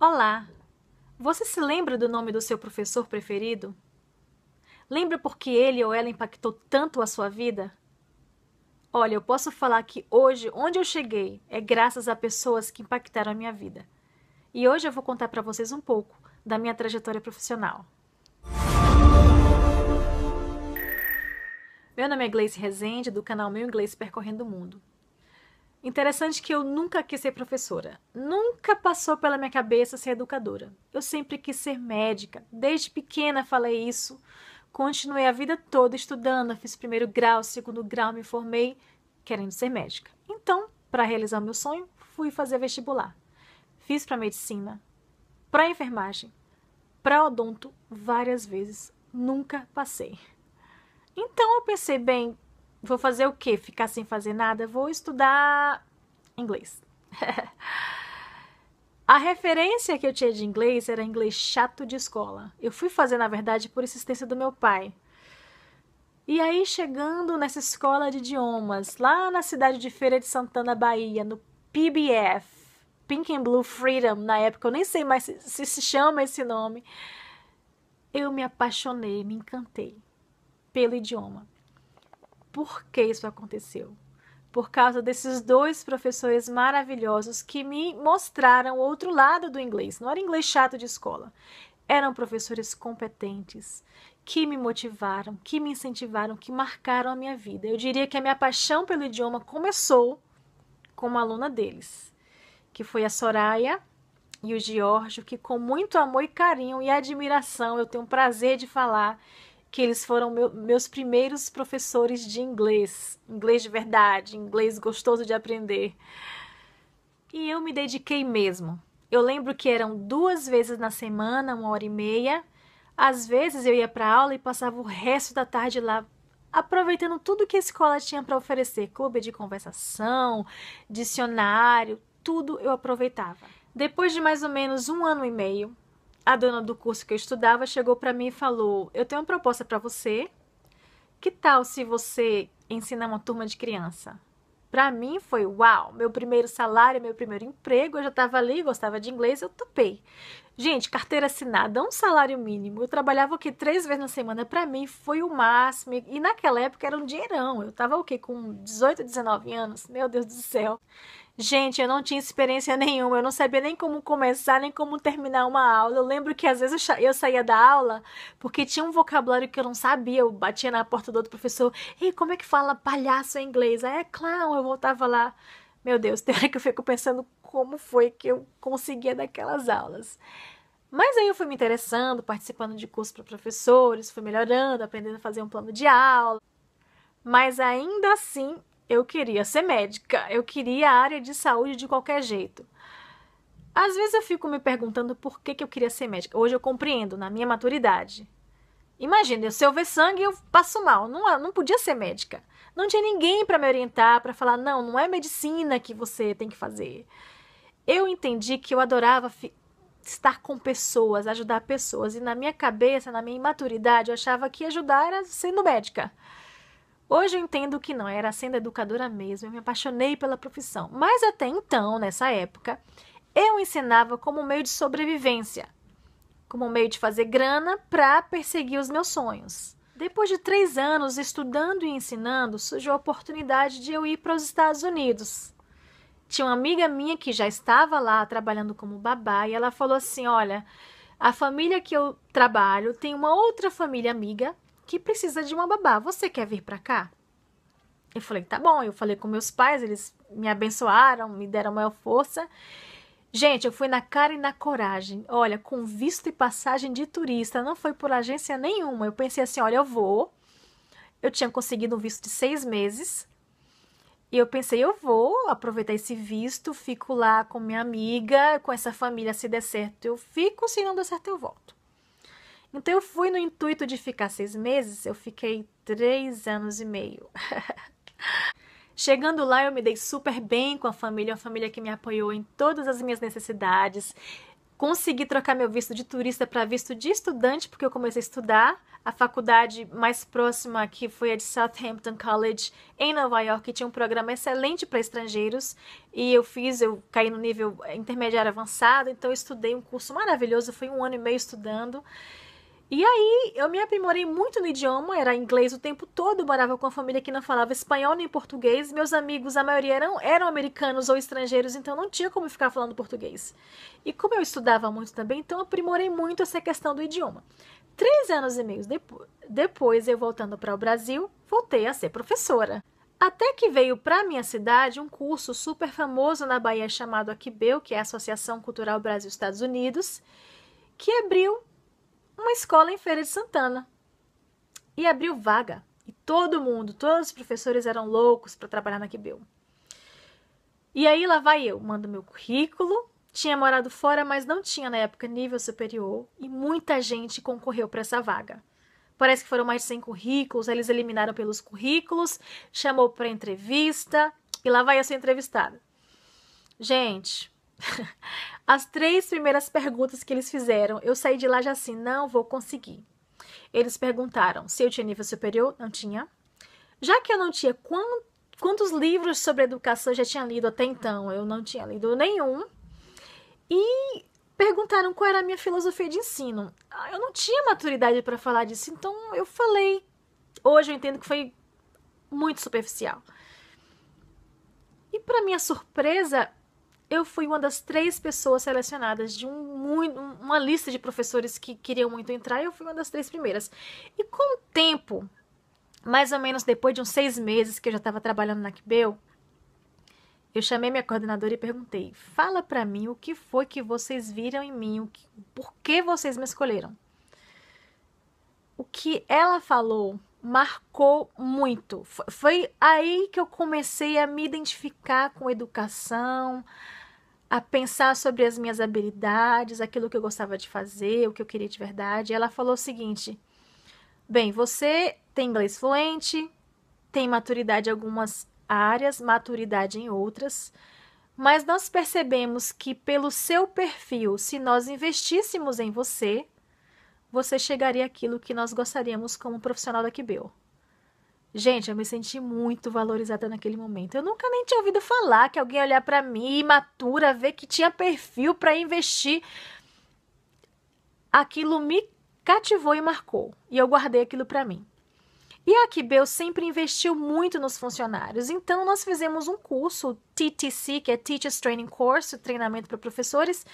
Olá! Você se lembra do nome do seu professor preferido? Lembra por que ele ou ela impactou tanto a sua vida? Olha, eu posso falar que hoje, onde eu cheguei, é graças a pessoas que impactaram a minha vida. E hoje eu vou contar para vocês um pouco da minha trajetória profissional. Meu nome é Gleice Rezende, do canal Meu Inglês Percorrendo o Mundo. Interessante que eu nunca quis ser professora. Nunca passou pela minha cabeça ser educadora. Eu sempre quis ser médica. Desde pequena falei isso. Continuei a vida toda estudando, fiz primeiro grau, segundo grau, me formei querendo ser médica. Então, para realizar meu sonho, fui fazer vestibular. Fiz para medicina, para enfermagem, para odonto várias vezes, nunca passei. Então eu pensei, bem, Vou fazer o quê? Ficar sem fazer nada? Vou estudar inglês. A referência que eu tinha de inglês era inglês chato de escola. Eu fui fazer, na verdade, por insistência do meu pai. E aí, chegando nessa escola de idiomas, lá na cidade de Feira de Santana, Bahia, no PBF, Pink and Blue Freedom, na época, eu nem sei mais se se, se chama esse nome, eu me apaixonei, me encantei pelo idioma por que isso aconteceu. Por causa desses dois professores maravilhosos que me mostraram o outro lado do inglês. Não era inglês chato de escola. Eram professores competentes que me motivaram, que me incentivaram, que marcaram a minha vida. Eu diria que a minha paixão pelo idioma começou com uma aluna deles, que foi a Soraya e o Giorgio, que com muito amor e carinho e admiração eu tenho o prazer de falar que eles foram meu, meus primeiros professores de inglês, inglês de verdade, inglês gostoso de aprender. E eu me dediquei mesmo. Eu lembro que eram duas vezes na semana, uma hora e meia. Às vezes eu ia para aula e passava o resto da tarde lá aproveitando tudo que a escola tinha para oferecer, clube de conversação, dicionário, tudo eu aproveitava. Depois de mais ou menos um ano e meio, a dona do curso que eu estudava chegou para mim e falou: "Eu tenho uma proposta para você. Que tal se você ensinar uma turma de criança?" Para mim foi uau, meu primeiro salário, meu primeiro emprego, eu já estava ali, gostava de inglês, eu topei. Gente, carteira assinada, um salário mínimo. Eu trabalhava o quê? Três vezes na semana. Para mim foi o máximo. E naquela época era um dinheirão. Eu tava o quê? Com 18, 19 anos? Meu Deus do céu. Gente, eu não tinha experiência nenhuma. Eu não sabia nem como começar, nem como terminar uma aula. Eu lembro que às vezes eu saía da aula porque tinha um vocabulário que eu não sabia. Eu batia na porta do outro professor. Ei, como é que fala palhaço em inglês? Ah, é clown. Eu voltava lá. Meu Deus, tem hora que eu fico pensando como foi que eu conseguia daquelas aulas. Mas aí eu fui me interessando, participando de cursos para professores, fui melhorando, aprendendo a fazer um plano de aula. Mas ainda assim, eu queria ser médica, eu queria a área de saúde de qualquer jeito. Às vezes eu fico me perguntando por que, que eu queria ser médica. Hoje eu compreendo, na minha maturidade. Imagina, se eu ver sangue, eu passo mal. Não, não podia ser médica. Não tinha ninguém para me orientar, para falar, não, não é medicina que você tem que fazer eu entendi que eu adorava estar com pessoas, ajudar pessoas. E na minha cabeça, na minha imaturidade, eu achava que ajudar era sendo médica. Hoje eu entendo que não, era sendo educadora mesmo. Eu me apaixonei pela profissão. Mas até então, nessa época, eu ensinava como meio de sobrevivência, como meio de fazer grana para perseguir os meus sonhos. Depois de três anos estudando e ensinando, surgiu a oportunidade de eu ir para os Estados Unidos tinha uma amiga minha que já estava lá trabalhando como babá e ela falou assim: Olha, a família que eu trabalho tem uma outra família amiga que precisa de uma babá. Você quer vir para cá? Eu falei: Tá bom. Eu falei com meus pais, eles me abençoaram, me deram maior força. Gente, eu fui na cara e na coragem. Olha, com visto e passagem de turista, não foi por agência nenhuma. Eu pensei assim: olha, eu vou. Eu tinha conseguido um visto de seis meses e eu pensei, eu vou aproveitar esse visto, fico lá com minha amiga, com essa família, se der certo eu fico, se não der certo eu volto. Então eu fui no intuito de ficar seis meses, eu fiquei três anos e meio. Chegando lá, eu me dei super bem com a família, uma família que me apoiou em todas as minhas necessidades consegui trocar meu visto de turista para visto de estudante, porque eu comecei a estudar. A faculdade mais próxima aqui foi a de Southampton College, em Nova York, que tinha um programa excelente para estrangeiros. E eu fiz, eu caí no nível eh, intermediário avançado, então eu estudei um curso maravilhoso, foi um ano e meio estudando. E aí, eu me aprimorei muito no idioma, era inglês o tempo todo, morava com a família que não falava espanhol nem português. Meus amigos, a maioria eram, eram americanos ou estrangeiros, então não tinha como ficar falando português. E como eu estudava muito também, então aprimorei muito essa questão do idioma. Três anos e meio depois, depois eu voltando para o Brasil, voltei a ser professora. Até que veio para minha cidade um curso super famoso na Bahia chamado Aquibeu, que é a Associação Cultural Brasil-Estados Unidos, que abriu uma escola em Feira de Santana. E abriu vaga. E todo mundo, todos os professores eram loucos para trabalhar na Quibeu. E aí lá vai eu, mando meu currículo. Tinha morado fora, mas não tinha na época nível superior e muita gente concorreu para essa vaga. Parece que foram mais de 100 currículos, eles eliminaram pelos currículos, chamou para entrevista e lá vai eu ser entrevistada. Gente, As três primeiras perguntas que eles fizeram, eu saí de lá já assim, não vou conseguir. Eles perguntaram se eu tinha nível superior, não tinha. Já que eu não tinha, quantos livros sobre educação eu já tinha lido até então? Eu não tinha lido nenhum. E perguntaram qual era a minha filosofia de ensino. Ah, eu não tinha maturidade para falar disso, então eu falei. Hoje eu entendo que foi muito superficial. E para minha surpresa, eu fui uma das três pessoas selecionadas de um, uma lista de professores que queriam muito entrar, e eu fui uma das três primeiras. E com o tempo, mais ou menos depois de uns seis meses que eu já estava trabalhando na Kibel, eu chamei minha coordenadora e perguntei: fala para mim o que foi que vocês viram em mim, o que, por que vocês me escolheram. O que ela falou marcou muito. Foi aí que eu comecei a me identificar com educação, a pensar sobre as minhas habilidades, aquilo que eu gostava de fazer, o que eu queria de verdade. E ela falou o seguinte: Bem, você tem inglês fluente, tem maturidade em algumas áreas, maturidade em outras, mas nós percebemos que, pelo seu perfil, se nós investíssemos em você, você chegaria àquilo que nós gostaríamos como profissional da Kibel. Gente, eu me senti muito valorizada naquele momento. Eu nunca nem tinha ouvido falar que alguém olhar para mim imatura, ver que tinha perfil para investir. Aquilo me cativou e marcou, e eu guardei aquilo para mim. E a Akibel sempre investiu muito nos funcionários, então nós fizemos um curso, TTC, que é Teachers Training Course, treinamento para professores.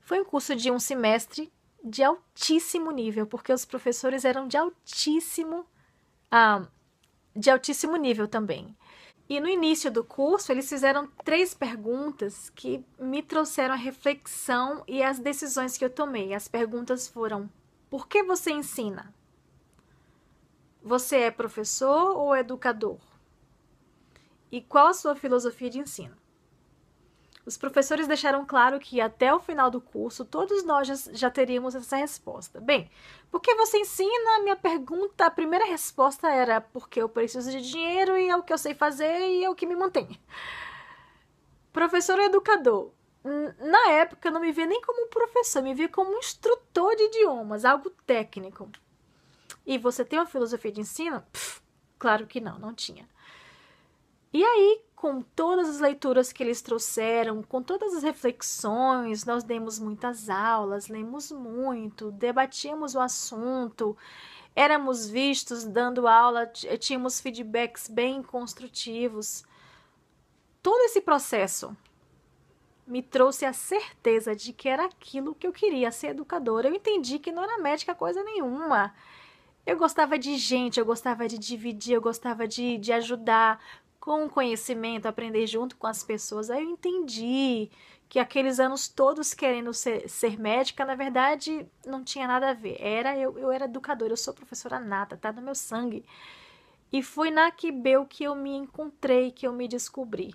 Foi um curso de um semestre de altíssimo nível, porque os professores eram de altíssimo ah, de altíssimo nível também. E no início do curso, eles fizeram três perguntas que me trouxeram a reflexão e as decisões que eu tomei. As perguntas foram: por que você ensina? Você é professor ou educador? E qual a sua filosofia de ensino? Os professores deixaram claro que até o final do curso todos nós já teríamos essa resposta. Bem, por que você ensina? Minha pergunta, a primeira resposta era porque eu preciso de dinheiro e é o que eu sei fazer e é o que me mantém. Professor educador, na época eu não me via nem como professor, me via como instrutor de idiomas, algo técnico. E você tem uma filosofia de ensino? Pff, claro que não, não tinha. E aí, com todas as leituras que eles trouxeram, com todas as reflexões, nós demos muitas aulas, lemos muito, debatíamos o assunto, éramos vistos dando aula, eh, tínhamos feedbacks bem construtivos. Todo esse processo me trouxe a certeza de que era aquilo que eu queria ser educadora. Eu entendi que não era médica coisa nenhuma. Eu gostava de gente, eu gostava de dividir, eu gostava de, de ajudar com o conhecimento, aprender junto com as pessoas. Aí eu entendi que aqueles anos todos querendo ser, ser médica, na verdade, não tinha nada a ver. Era eu, eu era educadora, eu sou professora nata, tá no meu sangue. E foi na Quibeu que eu me encontrei, que eu me descobri.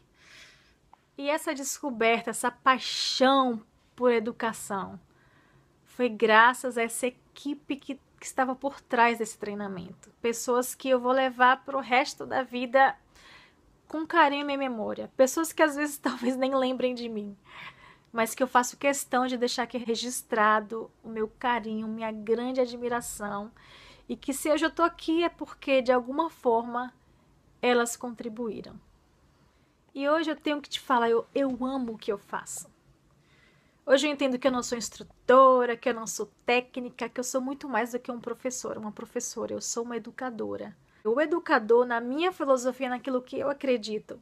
E essa descoberta, essa paixão por educação, foi graças a essa equipe que, que estava por trás desse treinamento. Pessoas que eu vou levar para o resto da vida com carinho em minha memória. Pessoas que às vezes talvez nem lembrem de mim, mas que eu faço questão de deixar aqui registrado o meu carinho, minha grande admiração. E que se hoje eu estou aqui é porque, de alguma forma, elas contribuíram. E hoje eu tenho que te falar, eu, eu amo o que eu faço. Hoje eu entendo que eu não sou instrutora, que eu não sou técnica, que eu sou muito mais do que um professor, uma professora, eu sou uma educadora. O educador, na minha filosofia, naquilo que eu acredito,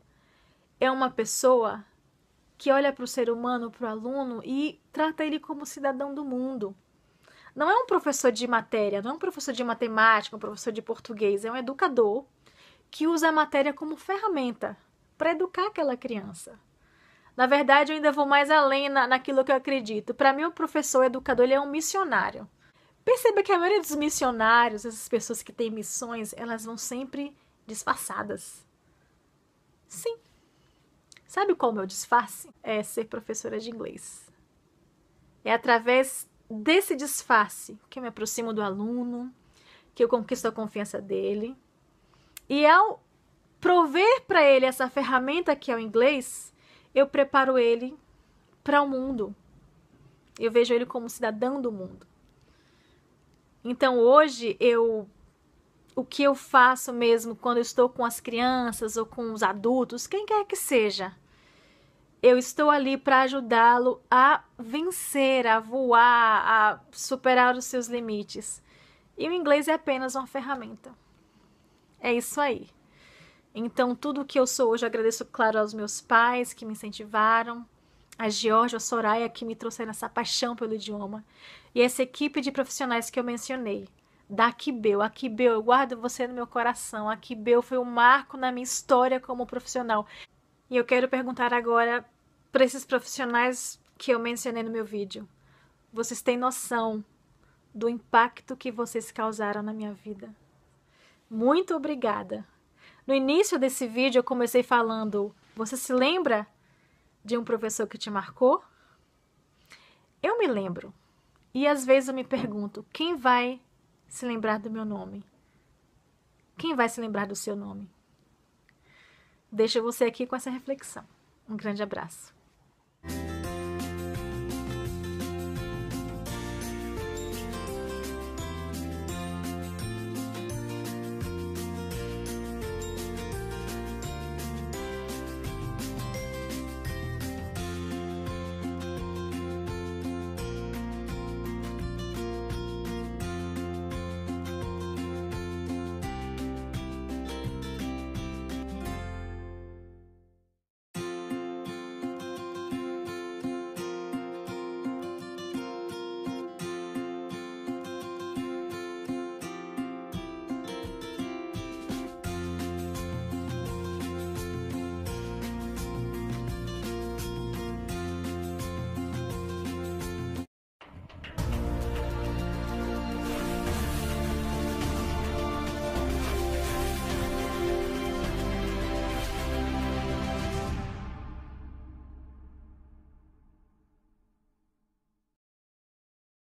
é uma pessoa que olha para o ser humano, para o aluno e trata ele como cidadão do mundo. Não é um professor de matéria, não é um professor de matemática, um professor de português, é um educador que usa a matéria como ferramenta para educar aquela criança. Na verdade, eu ainda vou mais além na, naquilo que eu acredito. Para mim, o professor o educador ele é um missionário. Perceba que a maioria dos missionários, essas pessoas que têm missões, elas vão sempre disfarçadas. Sim. Sabe qual é o meu disfarce? É ser professora de inglês. É através desse disfarce que eu me aproximo do aluno, que eu conquisto a confiança dele. E ao prover para ele essa ferramenta que é o inglês, eu preparo ele para o mundo. Eu vejo ele como cidadão do mundo. Então hoje eu o que eu faço mesmo quando eu estou com as crianças ou com os adultos, quem quer que seja, eu estou ali para ajudá-lo a vencer, a voar, a superar os seus limites. E o inglês é apenas uma ferramenta. É isso aí. Então, tudo o que eu sou hoje, eu agradeço, claro, aos meus pais que me incentivaram, a Georgia, a Soraya, é que me trouxeram essa paixão pelo idioma, e essa equipe de profissionais que eu mencionei. Da Aquibeu, Akibeu, eu guardo você no meu coração. Akibeu foi um marco na minha história como profissional. E eu quero perguntar agora para esses profissionais que eu mencionei no meu vídeo. Vocês têm noção do impacto que vocês causaram na minha vida? Muito obrigada. No início desse vídeo eu comecei falando: você se lembra de um professor que te marcou? Eu me lembro. E às vezes eu me pergunto: quem vai se lembrar do meu nome? Quem vai se lembrar do seu nome? Deixa você aqui com essa reflexão. Um grande abraço.